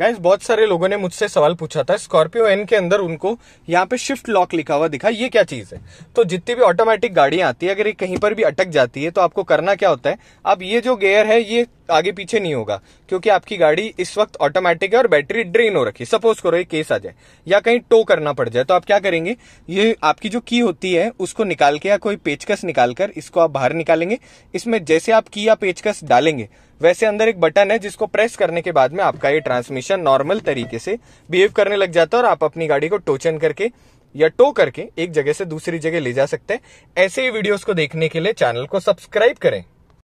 guys बहुत सारे लोगों ने मुझसे सवाल पूछा था स्कॉर्पियो एन के अंदर उनको यहाँ पे शिफ्ट लॉक लिखा हुआ दिखा ये क्या चीज़ है तो जितनी भी ऑटोमेटिक गाड़ियां आती है अगर ये कहीं पर भी अटक जाती है तो आपको करना क्या होता है अब ये जो गेयर है ये आगे पीछे नहीं होगा क्योंकि आपकी गाड़ी इस वक्त ऑटोमेटिक है और बैटरी ड्रेन हो रखी है सपोज करो ये केस आ जाए या कहीं टो करना पड़ जाए तो आप क्या करेंगे ये आपकी जो की होती है उसको निकाल के या कोई पेचकस निकालकर इसको आप बाहर निकालेंगे इसमें जैसे आप की या पेचकस डालेंगे वैसे अंदर एक बटन है जिसको प्रेस करने के बाद में आपका ये ट्रांसमिशन हमेशा नॉर्मल तरीके से बिहेव करने लग जाता है और आप अपनी गाड़ी को टोचन करके या टो करके एक जगह से दूसरी जगह ले जा सकते हैं ऐसे ही वीडियोस को देखने के लिए चैनल को सब्सक्राइब करें